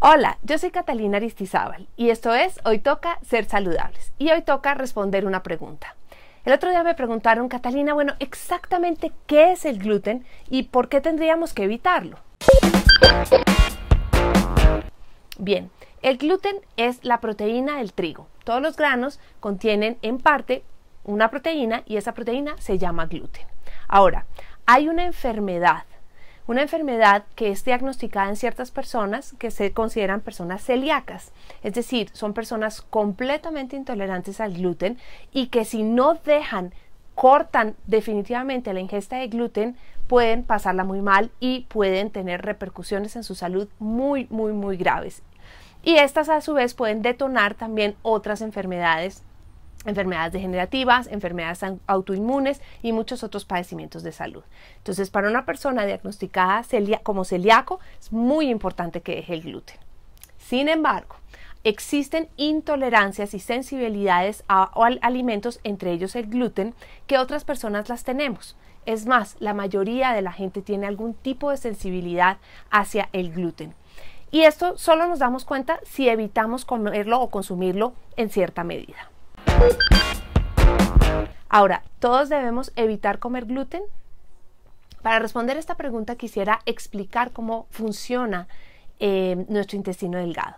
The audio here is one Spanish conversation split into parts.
Hola, yo soy Catalina Aristizábal y esto es Hoy toca ser saludables y hoy toca responder una pregunta. El otro día me preguntaron, Catalina, bueno, exactamente qué es el gluten y por qué tendríamos que evitarlo. Bien, el gluten es la proteína del trigo. Todos los granos contienen en parte una proteína y esa proteína se llama gluten. Ahora, hay una enfermedad una enfermedad que es diagnosticada en ciertas personas que se consideran personas celíacas, es decir, son personas completamente intolerantes al gluten y que si no dejan, cortan definitivamente la ingesta de gluten, pueden pasarla muy mal y pueden tener repercusiones en su salud muy, muy, muy graves. Y estas a su vez pueden detonar también otras enfermedades enfermedades degenerativas, enfermedades autoinmunes y muchos otros padecimientos de salud. Entonces, para una persona diagnosticada como celíaco, es muy importante que deje el gluten. Sin embargo, existen intolerancias y sensibilidades a alimentos, entre ellos el gluten, que otras personas las tenemos. Es más, la mayoría de la gente tiene algún tipo de sensibilidad hacia el gluten. Y esto solo nos damos cuenta si evitamos comerlo o consumirlo en cierta medida. Ahora, ¿todos debemos evitar comer gluten? Para responder esta pregunta quisiera explicar cómo funciona eh, nuestro intestino delgado.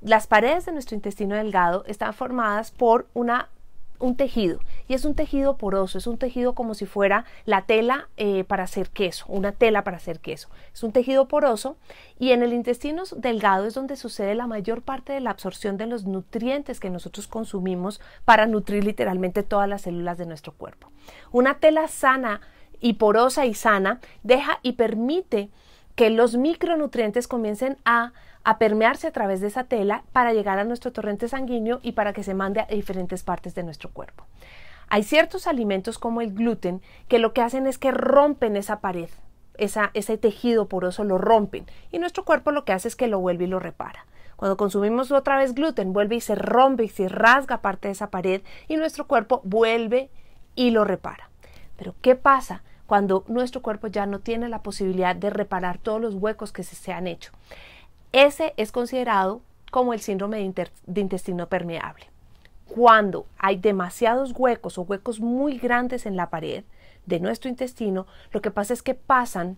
Las paredes de nuestro intestino delgado están formadas por una un tejido y es un tejido poroso, es un tejido como si fuera la tela eh, para hacer queso, una tela para hacer queso. Es un tejido poroso y en el intestino delgado es donde sucede la mayor parte de la absorción de los nutrientes que nosotros consumimos para nutrir literalmente todas las células de nuestro cuerpo. Una tela sana y porosa y sana deja y permite que los micronutrientes comiencen a, permearse a través de esa tela para llegar a nuestro torrente sanguíneo y para que se mande a diferentes partes de nuestro cuerpo. Hay ciertos alimentos como el gluten que lo que hacen es que rompen esa pared, esa, ese tejido poroso lo rompen y nuestro cuerpo lo que hace es que lo vuelve y lo repara. Cuando consumimos otra vez gluten, vuelve y se rompe y se rasga parte de esa pared y nuestro cuerpo vuelve y lo repara. Pero ¿qué pasa? cuando nuestro cuerpo ya no tiene la posibilidad de reparar todos los huecos que se, se han hecho. Ese es considerado como el síndrome de, de intestino permeable. Cuando hay demasiados huecos o huecos muy grandes en la pared de nuestro intestino, lo que pasa es que pasan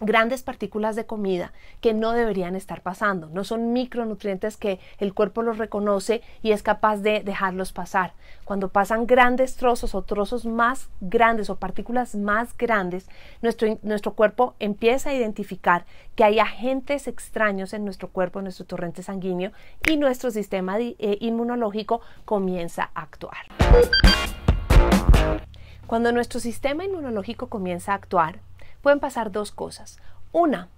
grandes partículas de comida que no deberían estar pasando. No son micronutrientes que el cuerpo los reconoce y es capaz de dejarlos pasar. Cuando pasan grandes trozos o trozos más grandes o partículas más grandes, nuestro, cuerpo empieza a identificar que hay agentes extraños en nuestro cuerpo, en nuestro torrente sanguíneo y nuestro sistema eh, inmunológico comienza a actuar. Cuando nuestro sistema inmunológico comienza a actuar, pueden pasar dos cosas. Una,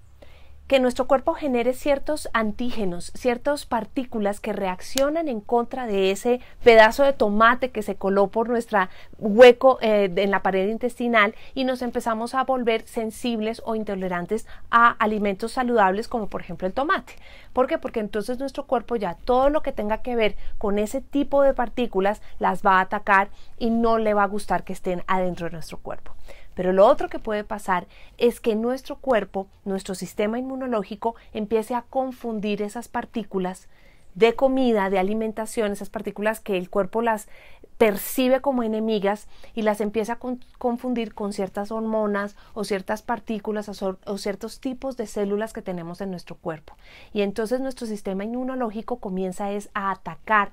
que nuestro cuerpo genere ciertos antígenos, ciertas partículas que reaccionan en contra de ese pedazo de tomate que se coló por nuestro hueco eh, en la pared intestinal y nos empezamos a volver sensibles o intolerantes a alimentos saludables como por ejemplo el tomate. ¿Por qué? Porque entonces nuestro cuerpo ya todo lo que tenga que ver con ese tipo de partículas las va a atacar y no le va a gustar que estén adentro de nuestro cuerpo. Pero lo otro que puede pasar es que nuestro cuerpo, nuestro sistema inmunológico, empiece a confundir esas partículas de comida, de alimentación, esas partículas que el cuerpo las percibe como enemigas y las empieza a confundir con ciertas hormonas o ciertas partículas o, o, ciertos tipos de células que tenemos en nuestro cuerpo. Y entonces nuestro sistema inmunológico comienza es a atacar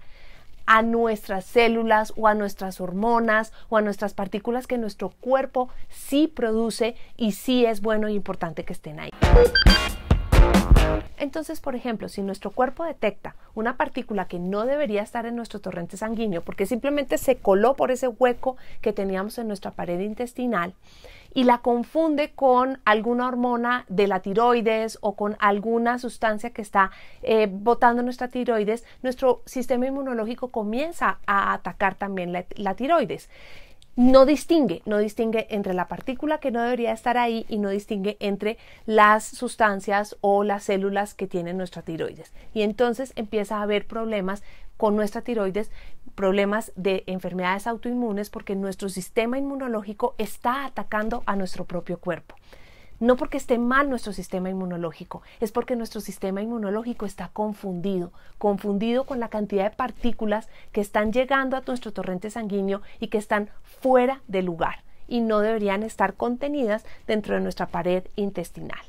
a nuestras células o a nuestras hormonas o a nuestras partículas que nuestro cuerpo sí produce y sí es bueno y e importante que estén ahí. Entonces, por ejemplo, si nuestro cuerpo detecta una partícula que no debería estar en nuestro torrente sanguíneo porque simplemente se coló por ese hueco que teníamos en nuestra pared intestinal y la confunde con alguna hormona de la tiroides o con alguna sustancia que está eh, botando nuestra tiroides, nuestro sistema inmunológico comienza a atacar también la tiroides no distingue, no distingue entre la partícula que no debería estar ahí y no distingue entre las sustancias o las células que tiene nuestra tiroides. Y entonces empieza a haber problemas con nuestra tiroides, problemas de enfermedades autoinmunes porque nuestro sistema inmunológico está atacando a nuestro propio cuerpo. No porque esté mal nuestro sistema inmunológico, es porque nuestro sistema inmunológico está confundido, confundido con la cantidad de partículas que están llegando a nuestro torrente sanguíneo y que están fuera de lugar y no deberían estar contenidas dentro de nuestra pared intestinal.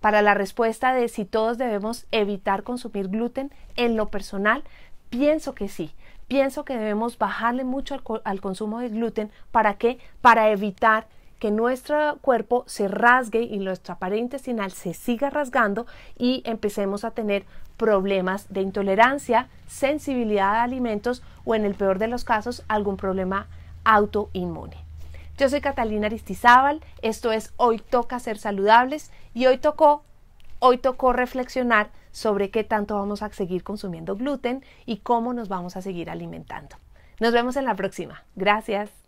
Para la respuesta de si todos debemos evitar consumir gluten, en lo personal, pienso que sí. Pienso que debemos bajarle mucho al, consumo de gluten. ¿Para qué? Para evitar que nuestro cuerpo se rasgue y nuestra pared intestinal se siga rasgando y empecemos a tener problemas de intolerancia, sensibilidad a alimentos o en el peor de los casos algún problema autoinmune. Yo soy Catalina Aristizábal, esto es Hoy toca ser saludables y hoy tocó hoy tocó reflexionar sobre qué tanto vamos a seguir consumiendo gluten y cómo nos vamos a seguir alimentando. Nos vemos en la próxima. Gracias.